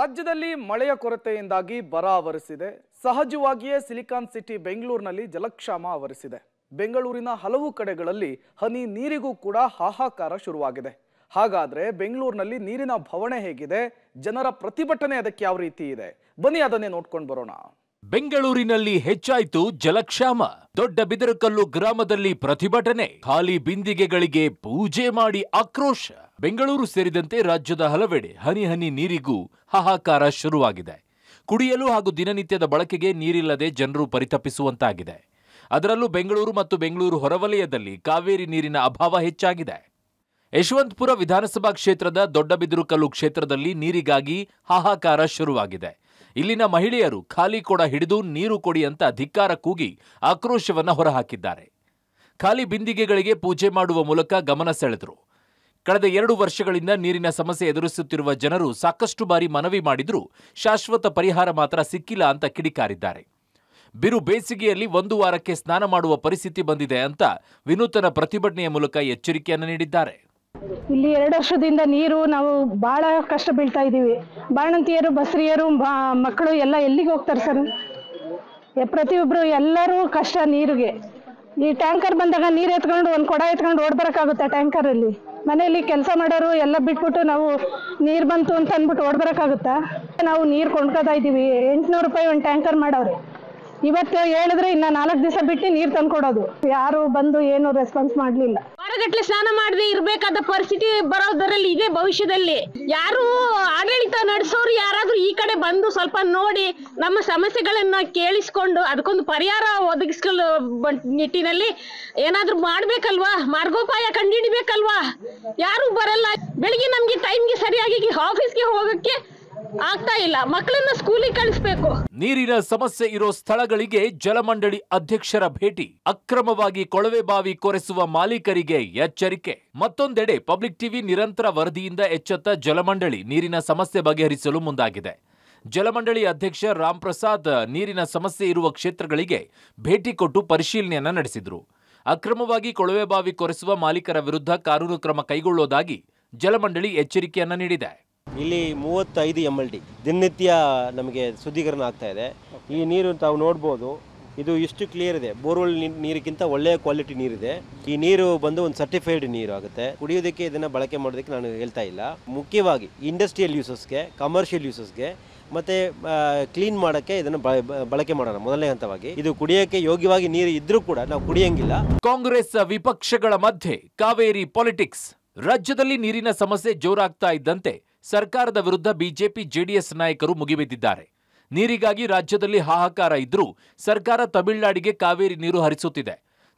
ರಾಜ್ಯದಲ್ಲಿ ಮಳೆಯ ಕೊರತೆಯಿಂದಾಗಿ ಬರ ಆವರಿಸಿದೆ ಸಹಜವಾಗಿಯೇ ಸಿಲಿಕಾನ್ ಸಿಟಿ ಬೆಂಗಳೂರಿನಲ್ಲಿ ಜಲಕ್ಷಾಮ ಆವರಿಸಿದೆ ಬೆಂಗಳೂರಿನ ಹಲವು ಕಡೆಗಳಲ್ಲಿ ಹನಿ ನೀರಿಗೂ ಕೂಡ ಹಾಹಾಕಾರ ಶುರುವಾಗಿದೆ ಹಾಗಾದ್ರೆ ಬೆಂಗಳೂರಿನಲ್ಲಿ ನೀರಿನ ಭವಣೆ ಹೇಗಿದೆ ಜನರ ಪ್ರತಿಭಟನೆ ಅದಕ್ಕೆ ಯಾವ ರೀತಿ ಇದೆ ಬನ್ನಿ ಅದನ್ನೇ ನೋಡ್ಕೊಂಡು ಬರೋಣ ಬೆಂಗಳೂರಿನಲ್ಲಿ ಹೆಚ್ಚಾಯ್ತು ಜಲಕ್ಷಾಮ ದೊಡ್ಡ ಬಿದರಕಲ್ಲು ಗ್ರಾಮದಲ್ಲಿ ಪ್ರತಿಭಟನೆ ಖಾಲಿ ಬಿಂದಿಗೆಗಳಿಗೆ ಪೂಜೆ ಮಾಡಿ ಆಕ್ರೋಶ ಬೆಂಗಳೂರು ಸೇರಿದಂತೆ ರಾಜ್ಯದ ಹಲವೆಡೆ ಹನಿ ಹನಿ ನೀರಿಗೂ ಹಾಹಾಕಾರ ಶುರುವಾಗಿದೆ ಕುಡಿಯಲು ಹಾಗೂ ದಿನನಿತ್ಯದ ಬಳಕೆಗೆ ನೀರಿಲ್ಲದೆ ಜನರು ಪರಿತಪಿಸುವಂತಾಗಿದೆ ಅದರಲ್ಲೂ ಬೆಂಗಳೂರು ಮತ್ತು ಬೆಂಗಳೂರು ಹೊರವಲಯದಲ್ಲಿ ಕಾವೇರಿ ನೀರಿನ ಅಭಾವ ಹೆಚ್ಚಾಗಿದೆ ಯಶವಂತಪುರ ವಿಧಾನಸಭಾ ಕ್ಷೇತ್ರದ ದೊಡ್ಡಬಿದಿರುಕಲ್ಲು ಕ್ಷೇತ್ರದಲ್ಲಿ ನೀರಿಗಾಗಿ ಹಾಹಾಕಾರ ಶುರುವಾಗಿದೆ ಇಲ್ಲಿನ ಮಹಿಳೆಯರು ಖಾಲಿ ಕೊಡ ಹಿಡಿದು ನೀರು ಕೊಡಿ ಅಂತ ಧಿಕ್ಕಾರ ಕೂಗಿ ಆಕ್ರೋಶವನ್ನು ಹೊರಹಾಕಿದ್ದಾರೆ ಖಾಲಿ ಬಿಂದಿಗೆಗಳಿಗೆ ಪೂಜೆ ಮಾಡುವ ಮೂಲಕ ಗಮನ ಸೆಳೆದರು ಕಳೆದ ಎರಡು ವರ್ಷಗಳಿಂದ ನೀರಿನ ಸಮಸ್ಯೆ ಎದುರಿಸುತ್ತಿರುವ ಜನರು ಸಾಕಷ್ಟು ಬಾರಿ ಮನವಿ ಮಾಡಿದರೂ ಶಾಶ್ವತ ಪರಿಹಾರ ಮಾತ್ರ ಸಿಕ್ಕಿಲ್ಲ ಅಂತ ಕಿಡಿಕಾರಿದ್ದಾರೆ ಬಿರು ಬೇಸಿಗೆಯಲ್ಲಿ ಒಂದು ವಾರಕ್ಕೆ ಸ್ನಾನ ಮಾಡುವ ಪರಿಸ್ಥಿತಿ ಬಂದಿದೆ ಅಂತ ವಿನೂತನ ಪ್ರತಿಭಟನೆಯ ಮೂಲಕ ಎಚ್ಚರಿಕೆಯನ್ನು ನೀಡಿದ್ದಾರೆ ಇಲ್ಲಿ ಎರಡು ವರ್ಷದಿಂದ ನೀರು ನಾವು ಬಹಳ ಕಷ್ಟ ಬೀಳ್ತಾ ಇದೀವಿ ಬಾಣಂತಿಯರು ಬಸರಿಯರು ಮಕ್ಕಳು ಎಲ್ಲ ಎಲ್ಲಿಗೆ ಹೋಗ್ತಾರೆ ಸರ್ ಪ್ರತಿಯೊಬ್ರು ಎಲ್ಲರೂ ಕಷ್ಟ ನೀರಿಗೆ ಈ ಟ್ಯಾಂಕರ್ ಬಂದಾಗ ನೀರು ಎತ್ಕೊಂಡು ಒಂದು ಕೊಡ ಎತ್ಕೊಂಡು ಟ್ಯಾಂಕರ್ ಟ್ಯಾಂಕರಲ್ಲಿ ಮನೆಯಲ್ಲಿ ಕೆಲಸ ಮಾಡೋರು ಎಲ್ಲ ಬಿಟ್ಬಿಟ್ಟು ನಾವು ನೀರು ಬಂತು ಅಂತ ಅಂದ್ಬಿಟ್ಟು ಓಡ್ಬರಕ್ಕಾಗುತ್ತಾ ನಾವು ನೀರು ಕೊಂಡ್ಕೋತಾ ಇದ್ದೀವಿ ಎಂಟುನೂರು ರೂಪಾಯಿ ಒಂದು ಟ್ಯಾಂಕರ್ ಮಾಡವ್ರಿ ಇವತ್ತು ಹೇಳಿದ್ರೆ ಇನ್ನು ನಾಲ್ಕು ದಿವಸ ಬಿಟ್ಟು ನೀರು ತಂದ್ಕೊಡೋದು ಯಾರು ಬಂದು ಏನು ರೆಸ್ಪಾನ್ಸ್ ಮಾಡಲಿಲ್ಲ ಸ್ನಾನ ಮಾಡದೆ ಇರಬೇಕಾದ ಪರಿಸ್ಥಿತಿ ಬರೋದರಲ್ಲಿ ಇದೆ ಭವಿಷ್ಯದಲ್ಲಿ ಯಾರು ಆಡಳಿತ ನಡೆಸೋರು ಯಾರಾದ್ರೂ ಈ ಕಡೆ ಬಂದು ಸ್ವಲ್ಪ ನೋಡಿ ನಮ್ಮ ಸಮಸ್ಯೆಗಳನ್ನ ಕೇಳಿಸ್ಕೊಂಡು ಅದಕ್ಕೊಂದು ಪರಿಹಾರ ಒದಗಿಸ್ಕೊಳ್ಳೋ ನಿಟ್ಟಿನಲ್ಲಿ ಏನಾದ್ರೂ ಮಾಡ್ಬೇಕಲ್ವಾ ಮಾರ್ಗೋಪಾಯ ಕಂಡು ಹಿಡಿಬೇಕಲ್ವಾ ಯಾರು ಬರಲ್ಲ ಬೆಳಿಗ್ಗೆ ನಮ್ಗೆ ಟೈಮ್ಗೆ ಸರಿಯಾಗಿ ಆಫೀಸ್ಗೆ ಹೋಗಕ್ಕೆ ಆಗ್ತಾ ಇಲ್ಲ ಮಕ್ಕಳನ್ನ ಸ್ಕೂಲಿಗೆ ಕಳಿಸ್ಬೇಕು ನೀರಿನ ಸಮಸ್ಯೆ ಇರೋ ಸ್ಥಳಗಳಿಗೆ ಜಲಮಂಡಳಿ ಅಧ್ಯಕ್ಷರ ಭೇಟಿ ಅಕ್ರಮವಾಗಿ ಕೊಳವೆ ಬಾವಿ ಕೊರೆಸುವ ಮಾಲೀಕರಿಗೆ ಎಚ್ಚರಿಕೆ ಮತ್ತೊಂದೆಡೆ ಪಬ್ಲಿಕ್ ಟಿವಿ ನಿರಂತರ ವರದಿಯಿಂದ ಎಚ್ಚೆತ್ತ ಜಲಮಂಡಳಿ ನೀರಿನ ಸಮಸ್ಯೆ ಬಗೆಹರಿಸಲು ಮುಂದಾಗಿದೆ ಜಲಮಂಡಳಿ ಅಧ್ಯಕ್ಷ ರಾಮ್ ಪ್ರಸಾದ್ ನೀರಿನ ಸಮಸ್ಯೆ ಇರುವ ಕ್ಷೇತ್ರಗಳಿಗೆ ಭೇಟಿ ಕೊಟ್ಟು ಪರಿಶೀಲನೆಯನ್ನ ನಡೆಸಿದ್ರು ಅಕ್ರಮವಾಗಿ ಕೊಳವೆ ಬಾವಿ ಕೊರೆಸುವ ಮಾಲೀಕರ ವಿರುದ್ಧ ಕಾನೂನು ಕ್ರಮ ಕೈಗೊಳ್ಳುವುದಾಗಿ ಜಲಮಂಡಳಿ ಎಚ್ಚರಿಕೆಯನ್ನ ನೀಡಿದೆ ಇಲ್ಲಿ ಮೂವತ್ತೈದು ಎಮ್ ಎಲ್ ಡಿ ದಿನನಿತ್ಯ ನಮಗೆ ಶುದ್ಧೀಕರಣ ಆಗ್ತಾ ಇದೆ ಈ ನೀರು ತಾವು ನೋಡ್ಬೋದು ಇದು ಇಷ್ಟು ಕ್ಲಿಯರ್ ಇದೆ ಬೋರ್ವೆಲ್ ನೀರಿಗಿಂತ ಒಳ್ಳೆಯ ಕ್ವಾಲಿಟಿ ನೀರಿದೆ ಈ ನೀರು ಬಂದು ಒಂದು ಸರ್ಟಿಫೈಡ್ ನೀರು ಆಗುತ್ತೆ ಕುಡಿಯೋದಕ್ಕೆ ಇದನ್ನು ಬಳಕೆ ಮಾಡೋದಕ್ಕೆ ನಾನು ಹೇಳ್ತಾ ಇಲ್ಲ ಮುಖ್ಯವಾಗಿ ಇಂಡಸ್ಟ್ರಿಯಲ್ ಯೂಸಸ್ಗೆ ಕಮರ್ಷಿಯಲ್ ಯೂಸಸ್ಗೆ ಮತ್ತು ಕ್ಲೀನ್ ಮಾಡೋಕ್ಕೆ ಇದನ್ನು ಬಳಕೆ ಮಾಡೋಣ ಮೊದಲನೇ ಹಂತವಾಗಿ ಇದು ಕುಡಿಯೋಕ್ಕೆ ಯೋಗ್ಯವಾಗಿ ನೀರು ಇದ್ರೂ ಕೂಡ ನಾವು ಕುಡಿಯಂಗಿಲ್ಲ ಕಾಂಗ್ರೆಸ್ ವಿಪಕ್ಷಗಳ ಮಧ್ಯೆ ಕಾವೇರಿ ಪಾಲಿಟಿಕ್ಸ್ ರಾಜ್ಯದಲ್ಲಿ ನೀರಿನ ಸಮಸ್ಯೆ ಜೋರಾಗ್ತಾ ಇದ್ದಂತೆ ಸರ್ಕಾರದ ವಿರುದ್ಧ ಬಿಜೆಪಿ ಜೆಡಿಎಸ್ ನಾಯಕರು ಮುಗಿಬಿದ್ದಿದ್ದಾರೆ ನೀರಿಗಾಗಿ ರಾಜ್ಯದಲ್ಲಿ ಹಾಹಾಕಾರ ಇದ್ರೂ ಸರ್ಕಾರ ತಮಿಳುನಾಡಿಗೆ ಕಾವೇರಿ ನೀರು ಹರಿಸುತ್ತಿದೆ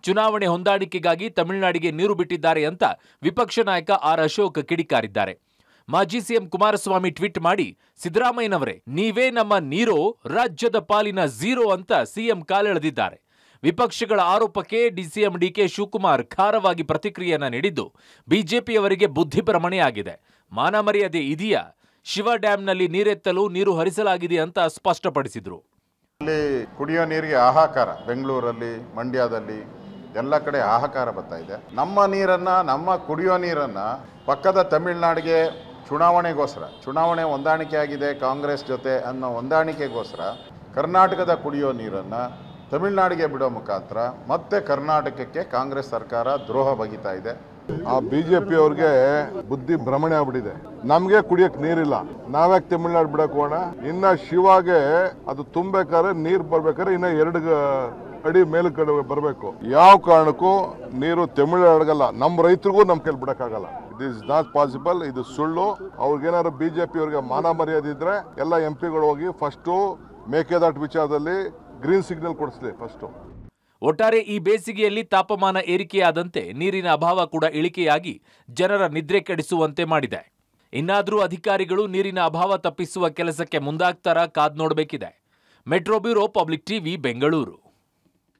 ಚುನಾವಣೆ ಹೊಂದಾಣಿಕೆಗಾಗಿ ತಮಿಳುನಾಡಿಗೆ ನೀರು ಬಿಟ್ಟಿದ್ದಾರೆ ಅಂತ ವಿಪಕ್ಷ ನಾಯಕ ಆರ್ ಅಶೋಕ್ ಕಿಡಿಕಾರಿದ್ದಾರೆ ಮಾಜಿ ಸಿಎಂ ಕುಮಾರಸ್ವಾಮಿ ಟ್ವೀಟ್ ಮಾಡಿ ಸಿದ್ದರಾಮಯ್ಯನವರೇ ನೀವೇ ನಮ್ಮ ನೀರೋ ರಾಜ್ಯದ ಪಾಲಿನ ಝೀರೋ ಅಂತ ಸಿಎಂ ಕಾಲೆಳೆದಿದ್ದಾರೆ ವಿಪಕ್ಷಗಳ ಆರೋಪಕ್ಕೆ ಡಿಸಿಎಂ ಡಿಕೆ ಶಿವಕುಮಾರ್ ಖಾರವಾಗಿ ಪ್ರತಿಕ್ರಿಯೆಯನ್ನು ನೀಡಿದ್ದು ಬಿಜೆಪಿಯವರಿಗೆ ಬುದ್ಧಿ ಭ್ರಮಣೆಯಾಗಿದೆ ಮಾನ ಮರ್ಯಾದೆ ಇದೆಯಾ ಶಿವ ಡ್ಯಾಂನಲ್ಲಿ ನೀರೆತ್ತಲು ನೀರು ಹರಿಸಲಾಗಿದೆ ಅಂತ ಸ್ಪಷ್ಟಪಡಿಸಿದರು ಅಲ್ಲಿ ಕುಡಿಯೋ ನೀರಿಗೆ ಆಹಾಕಾರ ಬೆಂಗಳೂರಲ್ಲಿ ಮಂಡ್ಯದಲ್ಲಿ ಎಲ್ಲ ಕಡೆ ಆಹಾಕಾರ ಬರ್ತಾ ಇದೆ ನಮ್ಮ ನೀರನ್ನು ನಮ್ಮ ಕುಡಿಯೋ ನೀರನ್ನು ಪಕ್ಕದ ತಮಿಳುನಾಡಿಗೆ ಚುನಾವಣೆಗೋಸ್ಕರ ಚುನಾವಣೆ ಹೊಂದಾಣಿಕೆ ಆಗಿದೆ ಕಾಂಗ್ರೆಸ್ ಜೊತೆ ಅನ್ನೋ ಹೊಂದಾಣಿಕೆಗೋಸ್ಕರ ಕರ್ನಾಟಕದ ಕುಡಿಯೋ ನೀರನ್ನು ತಮಿಳುನಾಡಿಗೆ ಬಿಡೋ ಮುಖಾಂತರ ಮತ್ತೆ ಕರ್ನಾಟಕಕ್ಕೆ ಕಾಂಗ್ರೆಸ್ ಸರ್ಕಾರ ದ್ರೋಹ ಬಗೀತಾ ಇದೆ ಆ ಬಿಜೆಪಿ ಅವ್ರಿಗೆ ಬುದ್ಧಿ ಭ್ರಮಣೆ ಆಗ್ಬಿಟ್ಟಿದೆ ನಮ್ಗೆ ಕುಡಿಯಕ್ ನೀರಿಲ್ಲ ನಾವ್ಯಾಕೆ ತಮಿಳುನಾಡು ಬಿಡಕ್ ಹೋಗೋಣ ಇನ್ನ ಶಿವಾಗೆ ಅದು ತುಂಬಬೇಕಾದ್ರೆ ನೀರ್ ಬರ್ಬೇಕಾದ್ರೆ ಇನ್ನ ಎರಡು ಅಡಿ ಮೇಲು ಕಡೆ ಬರಬೇಕು ಯಾವ ಕಾರಣಕ್ಕೂ ನೀರು ತಮಿಳ್ನಾಡಗಲ್ಲ ನಮ್ಮ ರೈತರಿಗೂ ನಮ್ಮ ಕೈಲಿ ಆಗಲ್ಲ ಇಟ್ ಈಸ್ ನಾಟ್ ಪಾಸಿಬಲ್ ಇದು ಸುಳ್ಳು ಅವ್ರಿಗೇನಾದ್ರು ಬಿಜೆಪಿ ಅವ್ರಿಗೆ ಮಾನ ಮರ್ಯಾದೆ ಇದ್ರೆ ಎಲ್ಲ ಎಂ ಪಿಗಳು ಹೋಗಿ ಫಸ್ಟು ಮೇಕೆದಾಟ್ ವಿಚಾರದಲ್ಲಿ ಗ್ರೀನ್ ಸಿಗ್ನಲ್ ಕೊಡಿಸಲಿ ಫಸ್ಟು ಒಟ್ಟಾರೆ ಈ ಬೇಸಿಗೆಯಲ್ಲಿ ತಾಪಮಾನ ಏರಿಕೆಯಾದಂತೆ ನೀರಿನ ಅಭಾವ ಕೂಡ ಇಳಿಕೆಯಾಗಿ ಜನರ ನಿದ್ರೆ ಕೆಡಿಸುವಂತೆ ಮಾಡಿದೆ ಇನ್ನಾದರೂ ಅಧಿಕಾರಿಗಳು ನೀರಿನ ಅಭಾವ ತಪ್ಪಿಸುವ ಕೆಲಸಕ್ಕೆ ಮುಂದಾಗ್ತಾರ ಕಾದ್ ನೋಡಬೇಕಿದೆ metro bureau public TV Bengaluru